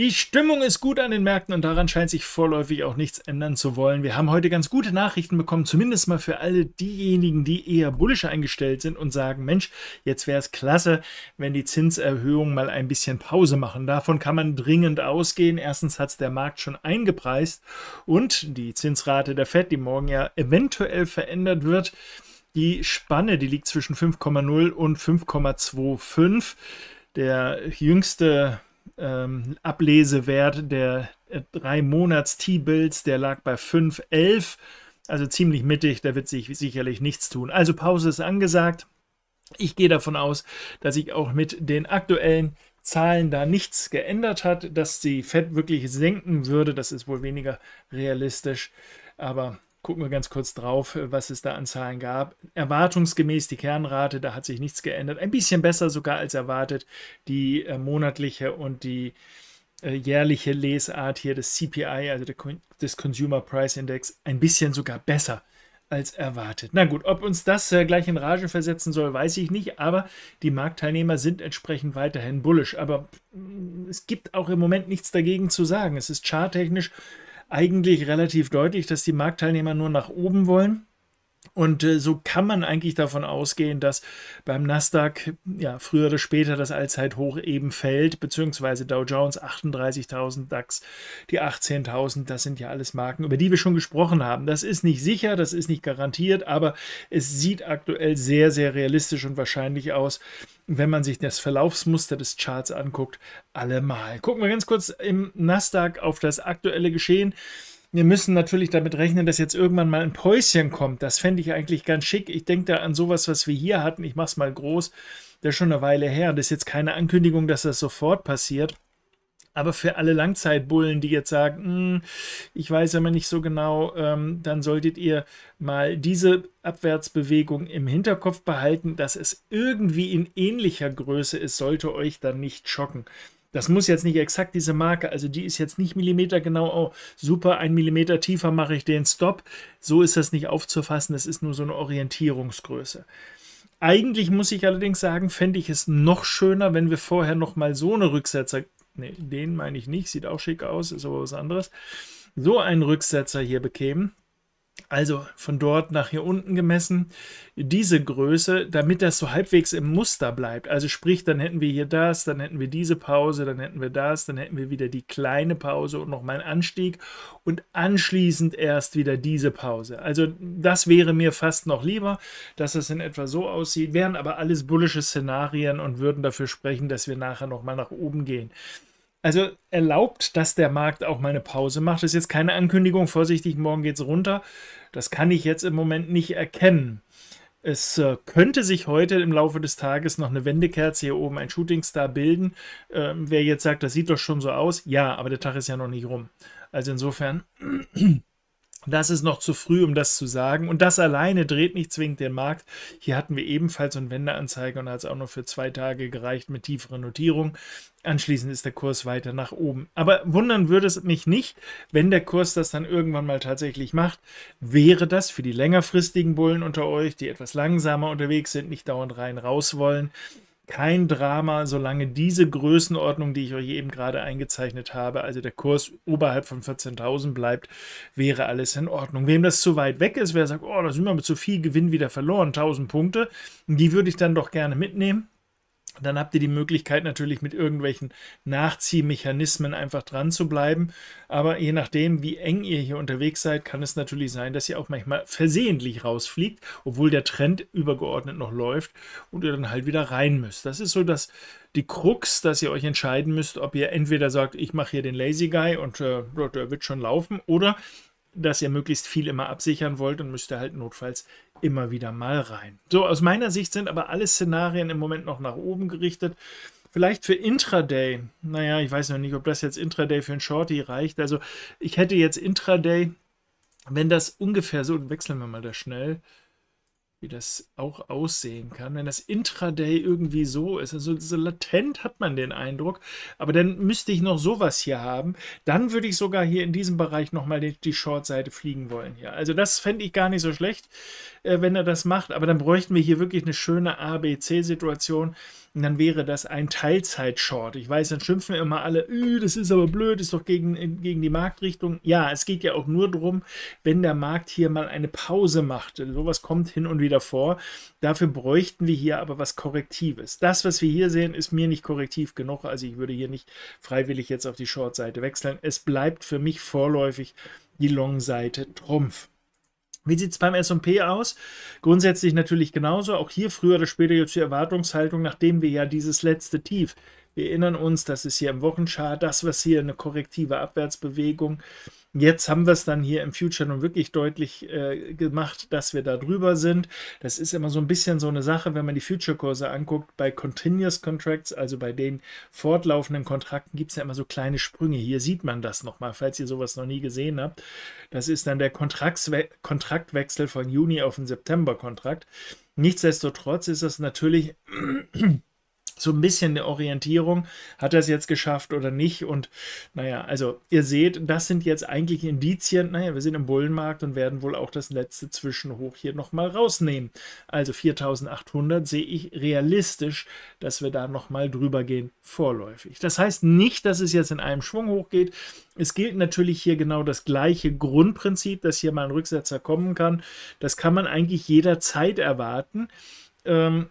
Die Stimmung ist gut an den Märkten und daran scheint sich vorläufig auch nichts ändern zu wollen. Wir haben heute ganz gute Nachrichten bekommen, zumindest mal für alle diejenigen, die eher bullisch eingestellt sind und sagen, Mensch, jetzt wäre es klasse, wenn die Zinserhöhungen mal ein bisschen Pause machen. Davon kann man dringend ausgehen. Erstens hat es der Markt schon eingepreist und die Zinsrate der Fed, die morgen ja eventuell verändert wird, die Spanne, die liegt zwischen 5,0 und 5,25. Der jüngste ähm, Ablesewert der äh, drei Monats T-Bills, der lag bei 5,11. Also ziemlich mittig, da wird sich sicherlich nichts tun. Also Pause ist angesagt. Ich gehe davon aus, dass sich auch mit den aktuellen Zahlen da nichts geändert hat, dass die Fed wirklich senken würde. Das ist wohl weniger realistisch. Aber Gucken wir ganz kurz drauf, äh, was es da an Zahlen gab. Erwartungsgemäß die Kernrate, da hat sich nichts geändert. Ein bisschen besser sogar als erwartet. Die äh, monatliche und die äh, jährliche Lesart hier des CPI, also des Consumer Price Index, ein bisschen sogar besser als erwartet. Na gut, ob uns das äh, gleich in Rage versetzen soll, weiß ich nicht, aber die Marktteilnehmer sind entsprechend weiterhin bullisch. Aber mh, mm, es gibt auch im Moment nichts dagegen zu sagen. Es ist charttechnisch eigentlich relativ deutlich, dass die Marktteilnehmer nur nach oben wollen. Und äh, so kann man eigentlich davon ausgehen, dass beim Nasdaq ja früher oder später das Allzeithoch eben fällt, beziehungsweise Dow Jones 38.000, DAX die 18.000, das sind ja alles Marken, über die wir schon gesprochen haben. Das ist nicht sicher, das ist nicht garantiert, aber es sieht aktuell sehr, sehr realistisch und wahrscheinlich aus, wenn man sich das Verlaufsmuster des Charts anguckt, allemal. Gucken wir ganz kurz im Nasdaq auf das aktuelle Geschehen wir müssen natürlich damit rechnen, dass jetzt irgendwann mal ein Päuschen kommt. Das fände ich eigentlich ganz schick. Ich denke da an sowas, was wir hier hatten. Ich mache es mal groß. Das ist schon eine Weile her. Das ist jetzt keine Ankündigung, dass das sofort passiert. Aber für alle Langzeitbullen, die jetzt sagen, hm, ich weiß aber nicht so genau, ähm, dann solltet ihr mal diese Abwärtsbewegung im Hinterkopf behalten, dass es irgendwie in ähnlicher Größe ist, sollte euch dann nicht schocken. Das muss jetzt nicht exakt diese Marke, also die ist jetzt nicht millimetergenau, oh, super, ein Millimeter tiefer mache ich den Stop. So ist das nicht aufzufassen, das ist nur so eine Orientierungsgröße. Eigentlich muss ich allerdings sagen, fände ich es noch schöner, wenn wir vorher nochmal so eine Rücksetzer, nee, den meine ich nicht, sieht auch schick aus, ist aber was anderes, so einen Rücksetzer hier bekämen also von dort nach hier unten gemessen, diese Größe, damit das so halbwegs im Muster bleibt. Also sprich, dann hätten wir hier das, dann hätten wir diese Pause, dann hätten wir das, dann hätten wir wieder die kleine Pause und nochmal einen Anstieg und anschließend erst wieder diese Pause. Also das wäre mir fast noch lieber, dass es in etwa so aussieht, wären aber alles bullische Szenarien und würden dafür sprechen, dass wir nachher nochmal nach oben gehen. Also erlaubt, dass der Markt auch mal eine Pause macht. Das ist jetzt keine Ankündigung, vorsichtig, morgen geht es runter. Das kann ich jetzt im Moment nicht erkennen. Es äh, könnte sich heute im Laufe des Tages noch eine Wendekerze hier oben, ein Shootingstar bilden. Ähm, wer jetzt sagt, das sieht doch schon so aus, ja, aber der Tag ist ja noch nicht rum. Also insofern, das ist noch zu früh, um das zu sagen. Und das alleine dreht nicht zwingend den Markt. Hier hatten wir ebenfalls so eine Wendeanzeige und hat es auch noch für zwei Tage gereicht mit tieferen Notierungen anschließend ist der Kurs weiter nach oben. Aber wundern würde es mich nicht, wenn der Kurs das dann irgendwann mal tatsächlich macht, wäre das für die längerfristigen Bullen unter euch, die etwas langsamer unterwegs sind, nicht dauernd rein raus wollen, kein Drama, solange diese Größenordnung, die ich euch eben gerade eingezeichnet habe, also der Kurs oberhalb von 14.000 bleibt, wäre alles in Ordnung. Wem das zu weit weg ist, wer sagt, oh, da sind wir mit zu viel Gewinn wieder verloren, 1.000 Punkte, die würde ich dann doch gerne mitnehmen dann habt ihr die Möglichkeit natürlich mit irgendwelchen Nachziehmechanismen einfach dran zu bleiben. Aber je nachdem, wie eng ihr hier unterwegs seid, kann es natürlich sein, dass ihr auch manchmal versehentlich rausfliegt, obwohl der Trend übergeordnet noch läuft und ihr dann halt wieder rein müsst. Das ist so das, die Krux, dass ihr euch entscheiden müsst, ob ihr entweder sagt, ich mache hier den Lazy Guy und äh, der wird schon laufen, oder dass ihr möglichst viel immer absichern wollt und müsst ihr halt notfalls immer wieder mal rein. So, aus meiner Sicht sind aber alle Szenarien im Moment noch nach oben gerichtet. Vielleicht für Intraday. Naja, ich weiß noch nicht, ob das jetzt Intraday für einen Shorty reicht. Also ich hätte jetzt Intraday, wenn das ungefähr so, wechseln wir mal da schnell wie das auch aussehen kann, wenn das Intraday irgendwie so ist. Also so latent hat man den Eindruck, aber dann müsste ich noch sowas hier haben. Dann würde ich sogar hier in diesem Bereich nochmal die, Short-Seite fliegen wollen hier. Also das fände ich gar nicht so schlecht, äh, wenn er das macht, aber dann bräuchten wir hier wirklich eine schöne ABC-Situation, und dann wäre das ein Teilzeitshort. Ich weiß, dann schimpfen immer alle, das ist aber blöd, ist doch gegen, äh, gegen die Marktrichtung. Ja, es geht ja auch nur darum, wenn der Markt hier mal eine Pause macht. Sowas kommt hin und wieder vor. Dafür bräuchten wir hier aber was Korrektives. Das, was wir hier sehen, ist mir nicht korrektiv genug. Also ich würde hier nicht freiwillig jetzt auf die Short-Seite wechseln. Es bleibt für mich vorläufig die Long-Seite Trumpf. Wie sieht es beim SP aus? Grundsätzlich natürlich genauso. Auch hier früher oder später jetzt die Erwartungshaltung, nachdem wir ja dieses letzte Tief, wir erinnern uns, das ist hier im Wochenchart, das, was hier eine korrektive Abwärtsbewegung ist. Jetzt haben wir es dann hier im Future nun wirklich deutlich äh, gemacht, dass wir da drüber sind. Das ist immer so ein bisschen so eine Sache, wenn man die Future-Kurse anguckt. Bei Continuous Contracts, also bei den fortlaufenden Kontrakten, gibt es ja immer so kleine Sprünge. Hier sieht man das nochmal, falls ihr sowas noch nie gesehen habt. Das ist dann der Kontraktswe Kontraktwechsel von Juni auf den September-Kontrakt. Nichtsdestotrotz ist das natürlich so ein bisschen eine Orientierung, hat er es jetzt geschafft oder nicht. Und naja, also ihr seht, das sind jetzt eigentlich Indizien. Naja, wir sind im Bullenmarkt und werden wohl auch das letzte Zwischenhoch hier nochmal rausnehmen. Also 4800 sehe ich realistisch, dass wir da nochmal drüber gehen, vorläufig. Das heißt nicht, dass es jetzt in einem Schwung hochgeht. Es gilt natürlich hier genau das gleiche Grundprinzip, dass hier mal ein Rücksetzer kommen kann. Das kann man eigentlich jederzeit erwarten. Ähm,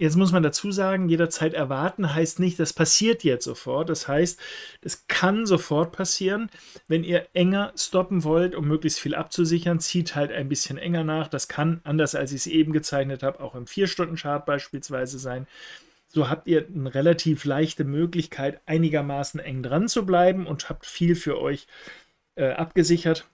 Jetzt muss man dazu sagen, jederzeit erwarten heißt nicht, das passiert jetzt sofort. Das heißt, es kann sofort passieren. Wenn ihr enger stoppen wollt, um möglichst viel abzusichern, zieht halt ein bisschen enger nach. Das kann, anders als ich es eben gezeichnet habe, auch im 4-Stunden-Chart beispielsweise sein. So habt ihr eine relativ leichte Möglichkeit, einigermaßen eng dran zu bleiben und habt viel für euch äh, abgesichert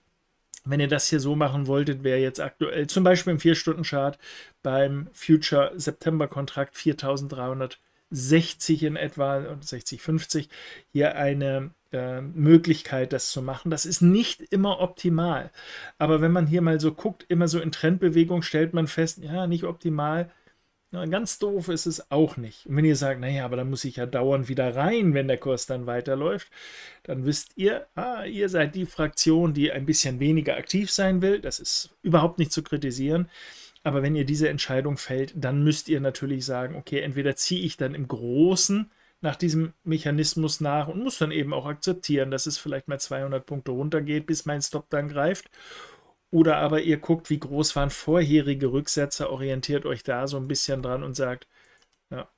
wenn ihr das hier so machen wolltet, wäre jetzt aktuell zum Beispiel im 4-Stunden-Chart beim Future September-Kontrakt 4360 in etwa und 60,50 hier eine äh, Möglichkeit, das zu machen. Das ist nicht immer optimal. Aber wenn man hier mal so guckt, immer so in Trendbewegung, stellt man fest, ja, nicht optimal, na, ganz doof ist es auch nicht. Und wenn ihr sagt, naja, aber da muss ich ja dauernd wieder rein, wenn der Kurs dann weiterläuft, dann wisst ihr, ah, ihr seid die Fraktion, die ein bisschen weniger aktiv sein will. Das ist überhaupt nicht zu kritisieren. Aber wenn ihr diese Entscheidung fällt, dann müsst ihr natürlich sagen, okay, entweder ziehe ich dann im Großen nach diesem Mechanismus nach und muss dann eben auch akzeptieren, dass es vielleicht mal 200 Punkte runtergeht, bis mein Stop dann greift. Oder aber ihr guckt, wie groß waren vorherige Rücksätze, orientiert euch da so ein bisschen dran und sagt, ja.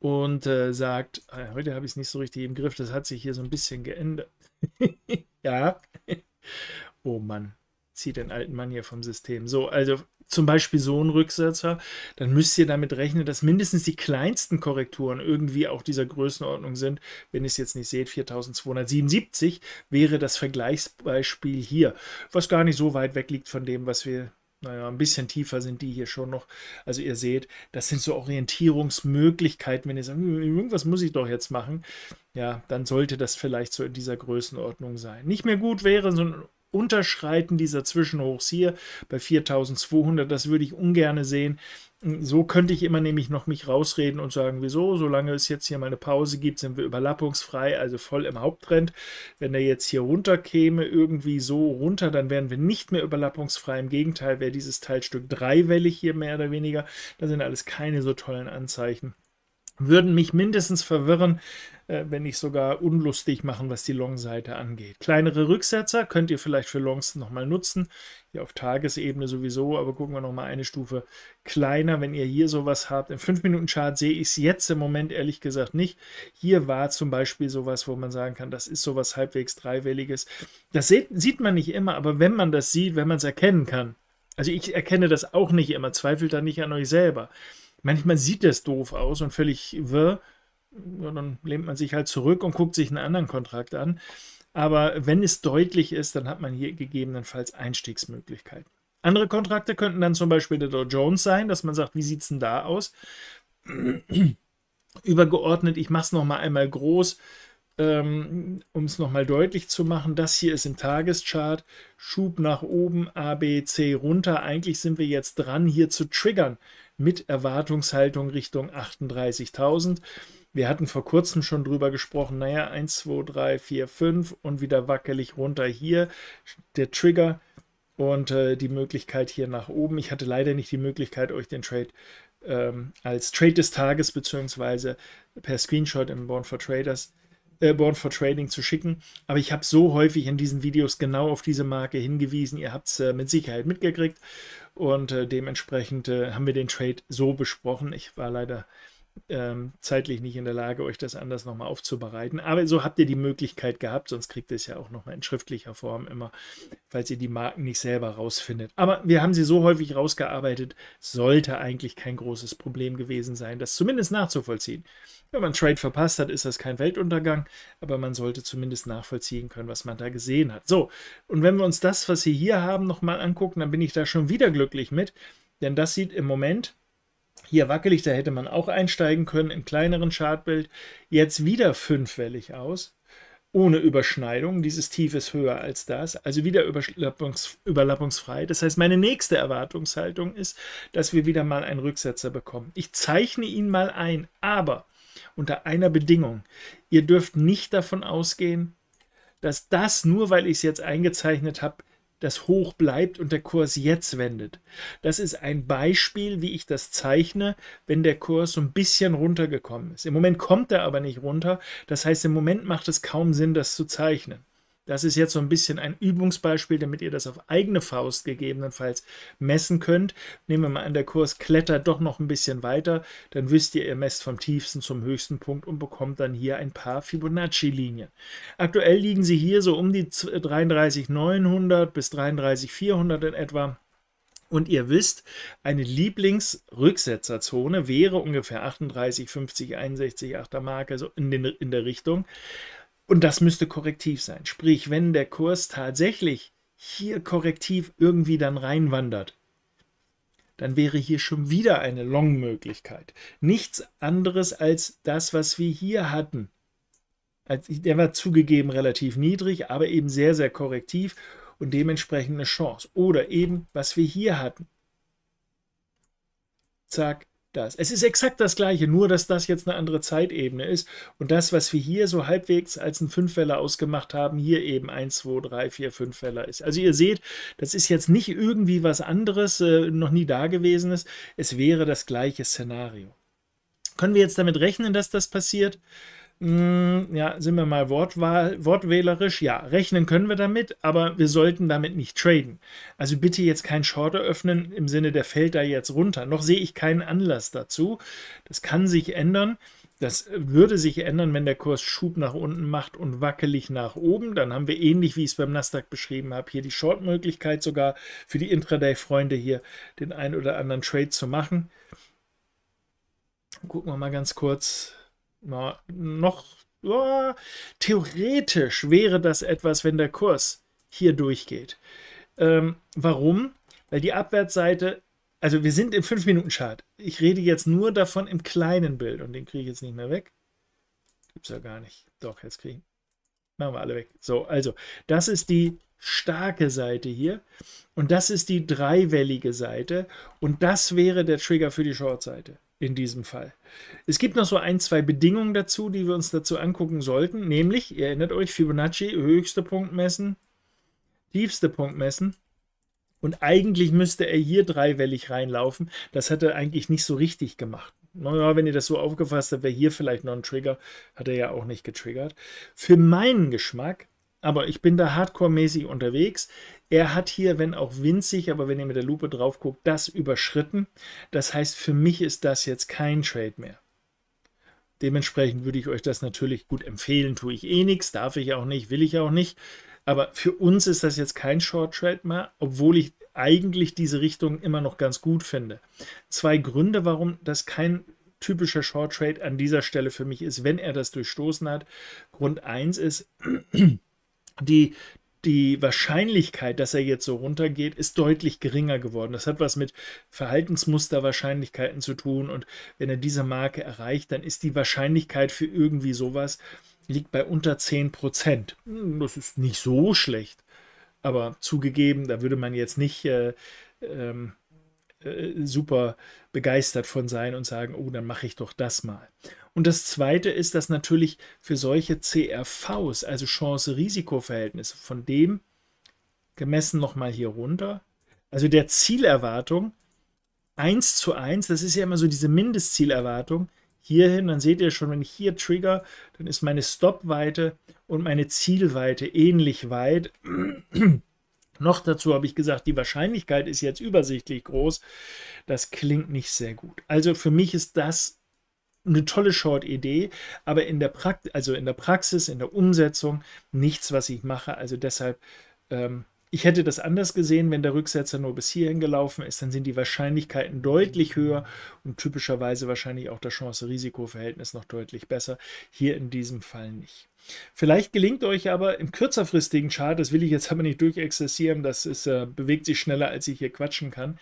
Und äh, sagt, äh, heute habe ich es nicht so richtig im Griff, das hat sich hier so ein bisschen geändert. ja. oh Mann, zieht den alten Mann hier vom System. So, also zum Beispiel so einen Rücksetzer, dann müsst ihr damit rechnen, dass mindestens die kleinsten Korrekturen irgendwie auch dieser Größenordnung sind. Wenn ihr es jetzt nicht seht, 4277 wäre das Vergleichsbeispiel hier, was gar nicht so weit weg liegt von dem, was wir naja, ein bisschen tiefer sind die hier schon noch. Also ihr seht, das sind so Orientierungsmöglichkeiten. Wenn ihr sagt, hm, irgendwas muss ich doch jetzt machen, ja, dann sollte das vielleicht so in dieser Größenordnung sein. Nicht mehr gut wäre, sondern Unterschreiten dieser Zwischenhochs hier bei 4200, das würde ich ungern sehen. So könnte ich immer nämlich noch mich rausreden und sagen, wieso, solange es jetzt hier mal eine Pause gibt, sind wir überlappungsfrei, also voll im Haupttrend. Wenn der jetzt hier runter käme, irgendwie so runter, dann wären wir nicht mehr überlappungsfrei. Im Gegenteil, wäre dieses Teilstück dreiwellig hier mehr oder weniger. Da sind alles keine so tollen Anzeichen würden mich mindestens verwirren, äh, wenn nicht sogar unlustig machen, was die Long-Seite angeht. Kleinere Rücksetzer könnt ihr vielleicht für Longs nochmal nutzen. Hier auf Tagesebene sowieso, aber gucken wir nochmal eine Stufe kleiner, wenn ihr hier sowas habt. Im 5-Minuten-Chart sehe ich es jetzt im Moment ehrlich gesagt nicht. Hier war zum Beispiel sowas, wo man sagen kann, das ist sowas halbwegs Dreiwilliges. Das seht, sieht man nicht immer, aber wenn man das sieht, wenn man es erkennen kann, also ich erkenne das auch nicht immer, zweifelt da nicht an euch selber manchmal sieht das doof aus und völlig wirr. Und dann lehnt man sich halt zurück und guckt sich einen anderen Kontrakt an. Aber wenn es deutlich ist, dann hat man hier gegebenenfalls Einstiegsmöglichkeiten. Andere Kontrakte könnten dann zum Beispiel der Dow Jones sein, dass man sagt, wie sieht es denn da aus? Übergeordnet, ich mache es nochmal einmal groß ähm, um es nochmal deutlich zu machen, das hier ist im Tageschart, Schub nach oben, A, B, C runter. Eigentlich sind wir jetzt dran, hier zu triggern mit Erwartungshaltung Richtung 38.000. Wir hatten vor kurzem schon drüber gesprochen, naja, 1, 2, 3, 4, 5 und wieder wackelig runter hier. Der Trigger und äh, die Möglichkeit hier nach oben. Ich hatte leider nicht die Möglichkeit, euch den Trade ähm, als Trade des Tages beziehungsweise per Screenshot im Born for Traders äh, Born for Trading zu schicken. Aber ich habe so häufig in diesen Videos genau auf diese Marke hingewiesen. Ihr habt es äh, mit Sicherheit mitgekriegt. Und äh, dementsprechend äh, haben wir den Trade so besprochen. Ich war leider ähm, zeitlich nicht in der Lage, euch das anders nochmal aufzubereiten. Aber so habt ihr die Möglichkeit gehabt, sonst kriegt ihr es ja auch nochmal in schriftlicher Form immer, falls ihr die Marken nicht selber rausfindet. Aber wir haben sie so häufig rausgearbeitet, sollte eigentlich kein großes Problem gewesen sein, das zumindest nachzuvollziehen. Wenn man Trade verpasst hat, ist das kein Weltuntergang, aber man sollte zumindest nachvollziehen können, was man da gesehen hat. So, und wenn wir uns das, was wir hier haben, nochmal angucken, dann bin ich da schon wieder glücklich mit, denn das sieht im Moment hier wackelig, da hätte man auch einsteigen können im kleineren Chartbild. Jetzt wieder fünfwellig aus, ohne Überschneidung. Dieses Tief ist höher als das, also wieder überlappungs überlappungsfrei. Das heißt, meine nächste Erwartungshaltung ist, dass wir wieder mal einen Rücksetzer bekommen. Ich zeichne ihn mal ein, aber unter einer Bedingung. Ihr dürft nicht davon ausgehen, dass das nur, weil ich es jetzt eingezeichnet habe, das hoch bleibt und der Kurs jetzt wendet. Das ist ein Beispiel, wie ich das zeichne, wenn der Kurs so ein bisschen runtergekommen ist. Im Moment kommt er aber nicht runter. Das heißt, im Moment macht es kaum Sinn, das zu zeichnen. Das ist jetzt so ein bisschen ein Übungsbeispiel, damit ihr das auf eigene Faust gegebenenfalls messen könnt. Nehmen wir mal an, der Kurs klettert doch noch ein bisschen weiter, dann wisst ihr, ihr messt vom tiefsten zum höchsten Punkt und bekommt dann hier ein paar Fibonacci-Linien. Aktuell liegen sie hier so um die 33.900 äh, bis 33.400 in etwa. Und ihr wisst, eine Lieblingsrücksetzerzone wäre ungefähr 38, 50, 61, 8er Marke, so in, den, in der Richtung. Und das müsste korrektiv sein. Sprich, wenn der Kurs tatsächlich hier korrektiv irgendwie dann reinwandert, dann wäre hier schon wieder eine Long-Möglichkeit. Nichts anderes als das, was wir hier hatten. Der war zugegeben relativ niedrig, aber eben sehr, sehr korrektiv und dementsprechend eine Chance. Oder eben, was wir hier hatten. Zack, das. Es ist exakt das gleiche, nur dass das jetzt eine andere Zeitebene ist. Und das, was wir hier so halbwegs als einen Fünfweller ausgemacht haben, hier eben 1, 2, 3, 4, 5 Weller ist. Also ihr seht, das ist jetzt nicht irgendwie was anderes, äh, noch nie dagewesenes. Es wäre das gleiche Szenario. Können wir jetzt damit rechnen, dass das passiert? Hm, ja, sind wir mal wortwahl, wortwählerisch. Ja, rechnen können wir damit, aber wir sollten damit nicht traden. Also bitte jetzt kein Short eröffnen im Sinne, der fällt da jetzt runter. Noch sehe ich keinen Anlass dazu. Das kann sich ändern. Das würde sich ändern, wenn der Kurs Schub nach unten macht und wackelig nach oben. Dann haben wir ähnlich, wie ich es beim Nasdaq beschrieben habe, hier die Short-Möglichkeit sogar für die Intraday-Freunde hier den ein oder anderen Trade zu machen. Gucken wir mal ganz kurz na, noch oh, theoretisch wäre das etwas, wenn der Kurs hier durchgeht. Ähm, warum? Weil die Abwärtsseite, also wir sind im 5-Minuten-Chart. Ich rede jetzt nur davon im kleinen Bild und den kriege ich jetzt nicht mehr weg. Gibt es ja gar nicht. Doch, jetzt kriegen. Machen wir alle weg. So, also, das ist die starke Seite hier und das ist die dreiwellige Seite und das wäre der Trigger für die Short-Seite in diesem Fall. Es gibt noch so ein, zwei Bedingungen dazu, die wir uns dazu angucken sollten, nämlich, ihr erinnert euch, Fibonacci, höchster Punkt messen, tiefster Punkt messen. Und eigentlich müsste er hier dreiwellig reinlaufen. Das hat er eigentlich nicht so richtig gemacht. Naja, wenn ihr das so aufgefasst habt, wäre hier vielleicht noch ein Trigger. Hat er ja auch nicht getriggert. Für meinen Geschmack aber ich bin da hardcore-mäßig unterwegs. Er hat hier, wenn auch winzig, aber wenn ihr mit der Lupe drauf guckt, das überschritten. Das heißt, für mich ist das jetzt kein Trade mehr. Dementsprechend würde ich euch das natürlich gut empfehlen. Tue ich eh nichts, darf ich auch nicht, will ich auch nicht. Aber für uns ist das jetzt kein Short Trade mehr, obwohl ich eigentlich diese Richtung immer noch ganz gut finde. Zwei Gründe, warum das kein typischer Short Trade an dieser Stelle für mich ist, wenn er das durchstoßen hat. Grund 1 ist, die, die Wahrscheinlichkeit, dass er jetzt so runtergeht, ist deutlich geringer geworden. Das hat was mit Verhaltensmusterwahrscheinlichkeiten zu tun. Und wenn er diese Marke erreicht, dann ist die Wahrscheinlichkeit für irgendwie sowas liegt bei unter 10 Prozent. Hm, das ist nicht so schlecht. Aber zugegeben, da würde man jetzt nicht äh, ähm, äh, super begeistert von sein und sagen, oh, dann mache ich doch das mal. Und das Zweite ist, dass natürlich für solche CRVs, also Chance-Risiko-Verhältnisse, von dem gemessen nochmal hier runter, also der Zielerwartung 1 zu 1, das ist ja immer so diese Mindestzielerwartung, hierhin, dann seht ihr schon, wenn ich hier trigger, dann ist meine Stopweite und meine Zielweite ähnlich weit. Noch dazu habe ich gesagt, die Wahrscheinlichkeit ist jetzt übersichtlich groß. Das klingt nicht sehr gut. Also für mich ist das eine tolle Short-Idee, aber in der, Prakt also in der Praxis, in der Umsetzung nichts, was ich mache. Also deshalb, ähm, ich hätte das anders gesehen, wenn der Rücksetzer nur bis hierhin gelaufen ist, dann sind die Wahrscheinlichkeiten deutlich mhm. höher und typischerweise wahrscheinlich auch das Chance-Risiko-Verhältnis noch deutlich besser. Hier in diesem Fall nicht. Vielleicht gelingt euch aber im kürzerfristigen Chart, das will ich jetzt aber nicht durchexerzieren, das ist, äh, bewegt sich schneller, als ich hier quatschen kann,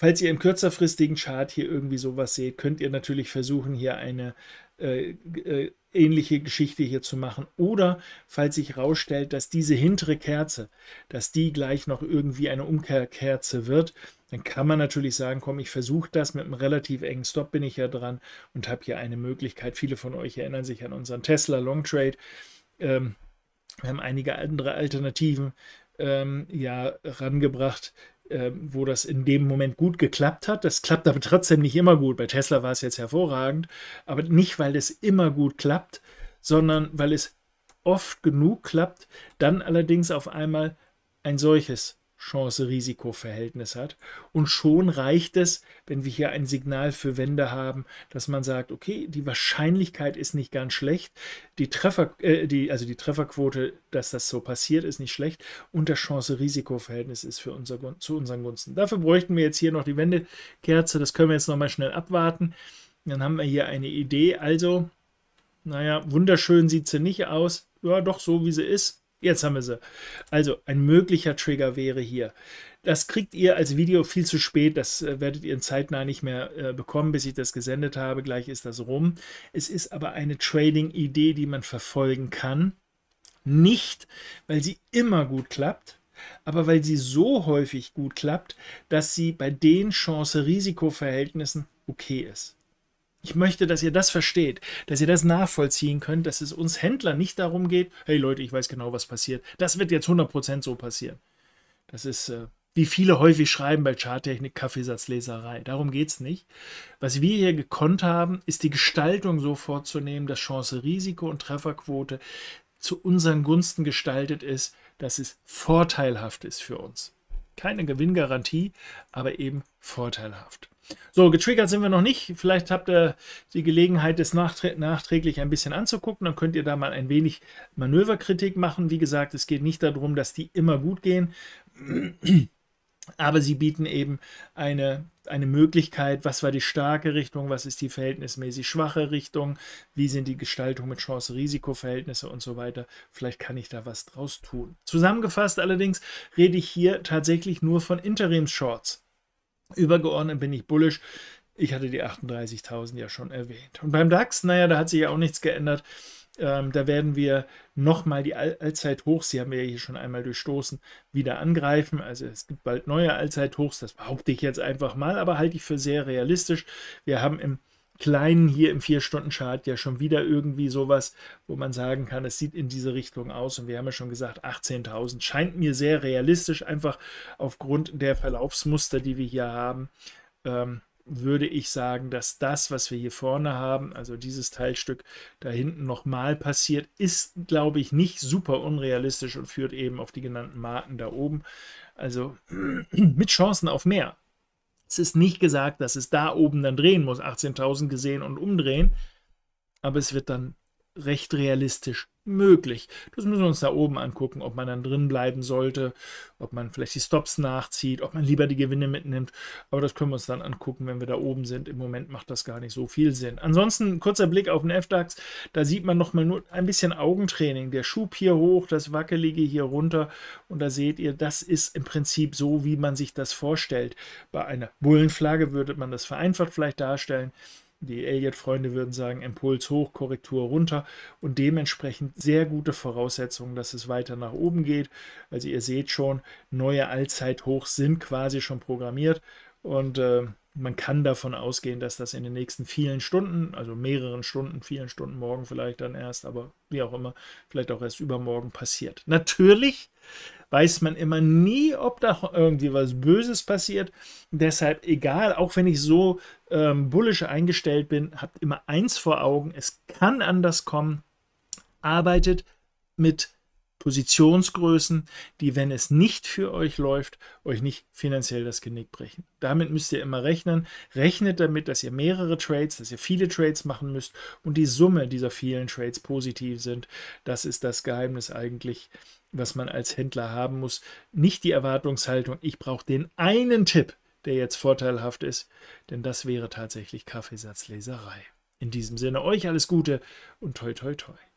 Falls ihr im kürzerfristigen Chart hier irgendwie sowas seht, könnt ihr natürlich versuchen, hier eine äh, äh ähnliche Geschichte hier zu machen. Oder falls sich herausstellt, dass diese hintere Kerze, dass die gleich noch irgendwie eine Umkehrkerze wird, dann kann man natürlich sagen, komm, ich versuche das mit einem relativ engen Stop bin ich ja dran und habe hier eine Möglichkeit. Viele von euch erinnern sich an unseren Tesla Long Trade. Ähm, wir haben einige andere Alternativen ähm, ja rangebracht, äh, wo das in dem Moment gut geklappt hat. Das klappt aber trotzdem nicht immer gut. Bei Tesla war es jetzt hervorragend, aber nicht, weil es immer gut klappt, sondern weil es oft genug klappt, dann allerdings auf einmal ein solches Chance-Risiko-Verhältnis hat. Und schon reicht es, wenn wir hier ein Signal für Wände haben, dass man sagt, okay, die Wahrscheinlichkeit ist nicht ganz schlecht, die Treffer, äh, die, also die Trefferquote, dass das so passiert, ist nicht schlecht und das Chance-Risiko-Verhältnis ist für unser, zu unseren Gunsten. Dafür bräuchten wir jetzt hier noch die Wendekerze, das können wir jetzt nochmal schnell abwarten. Dann haben wir hier eine Idee, also, naja, wunderschön sieht sie nicht aus, ja, doch so wie sie ist, Jetzt haben wir sie. Also ein möglicher Trigger wäre hier. Das kriegt ihr als Video viel zu spät. Das äh, werdet ihr in zeitnah nicht mehr äh, bekommen, bis ich das gesendet habe. Gleich ist das rum. Es ist aber eine Trading-Idee, die man verfolgen kann. Nicht, weil sie immer gut klappt, aber weil sie so häufig gut klappt, dass sie bei den Chance-Risiko-Verhältnissen okay ist. Ich möchte, dass ihr das versteht, dass ihr das nachvollziehen könnt, dass es uns Händler nicht darum geht, hey Leute, ich weiß genau, was passiert. Das wird jetzt 100% so passieren. Das ist, äh, wie viele häufig schreiben bei Charttechnik, Kaffeesatzleserei. Darum geht es nicht. Was wir hier gekonnt haben, ist die Gestaltung so vorzunehmen, dass Chance-Risiko und Trefferquote zu unseren Gunsten gestaltet ist, dass es vorteilhaft ist für uns. Keine Gewinngarantie, aber eben vorteilhaft. So, getriggert sind wir noch nicht. Vielleicht habt ihr die Gelegenheit, es nachträglich ein bisschen anzugucken. Dann könnt ihr da mal ein wenig Manöverkritik machen. Wie gesagt, es geht nicht darum, dass die immer gut gehen. Aber sie bieten eben eine, eine Möglichkeit, was war die starke Richtung, was ist die verhältnismäßig schwache Richtung, wie sind die Gestaltungen mit Chance-Risiko-Verhältnisse und so weiter. Vielleicht kann ich da was draus tun. Zusammengefasst allerdings rede ich hier tatsächlich nur von Interims-Shorts. Übergeordnet bin ich bullisch. Ich hatte die 38.000 ja schon erwähnt. Und beim DAX, naja, da hat sich ja auch nichts geändert. Ähm, da werden wir nochmal die All Allzeithochs, die haben wir ja hier schon einmal durchstoßen, wieder angreifen. Also es gibt bald neue Allzeithochs, das behaupte ich jetzt einfach mal, aber halte ich für sehr realistisch. Wir haben im Kleinen hier im 4 stunden chart ja schon wieder irgendwie sowas, wo man sagen kann, es sieht in diese Richtung aus. Und wir haben ja schon gesagt, 18.000 scheint mir sehr realistisch, einfach aufgrund der Verlaufsmuster, die wir hier haben. Ähm, würde ich sagen, dass das, was wir hier vorne haben, also dieses Teilstück da hinten nochmal passiert, ist, glaube ich, nicht super unrealistisch und führt eben auf die genannten Marken da oben. Also mit Chancen auf mehr. Es ist nicht gesagt, dass es da oben dann drehen muss, 18.000 gesehen und umdrehen, aber es wird dann recht realistisch möglich. Das müssen wir uns da oben angucken, ob man dann drin bleiben sollte, ob man vielleicht die Stops nachzieht, ob man lieber die Gewinne mitnimmt. Aber das können wir uns dann angucken, wenn wir da oben sind. Im Moment macht das gar nicht so viel Sinn. Ansonsten kurzer Blick auf den FDAX. Da sieht man nochmal nur ein bisschen Augentraining. Der Schub hier hoch, das Wackelige hier runter. Und da seht ihr, das ist im Prinzip so, wie man sich das vorstellt. Bei einer Bullenflagge würde man das vereinfacht vielleicht darstellen die Elliott-Freunde würden sagen, Impuls hoch, Korrektur runter und dementsprechend sehr gute Voraussetzungen, dass es weiter nach oben geht. Also ihr seht schon, neue Allzeithochs sind quasi schon programmiert und äh, man kann davon ausgehen, dass das in den nächsten vielen Stunden, also mehreren Stunden, vielen Stunden morgen vielleicht dann erst, aber wie auch immer, vielleicht auch erst übermorgen passiert. Natürlich weiß man immer nie, ob da irgendwie was Böses passiert. Deshalb, egal, auch wenn ich so ähm, bullisch eingestellt bin, habt immer eins vor Augen, es kann anders kommen. Arbeitet mit Positionsgrößen, die, wenn es nicht für euch läuft, euch nicht finanziell das Genick brechen. Damit müsst ihr immer rechnen. Rechnet damit, dass ihr mehrere Trades, dass ihr viele Trades machen müsst und die Summe dieser vielen Trades positiv sind. Das ist das Geheimnis eigentlich was man als Händler haben muss. Nicht die Erwartungshaltung, ich brauche den einen Tipp, der jetzt vorteilhaft ist, denn das wäre tatsächlich Kaffeesatzleserei. In diesem Sinne euch alles Gute und toi toi toi.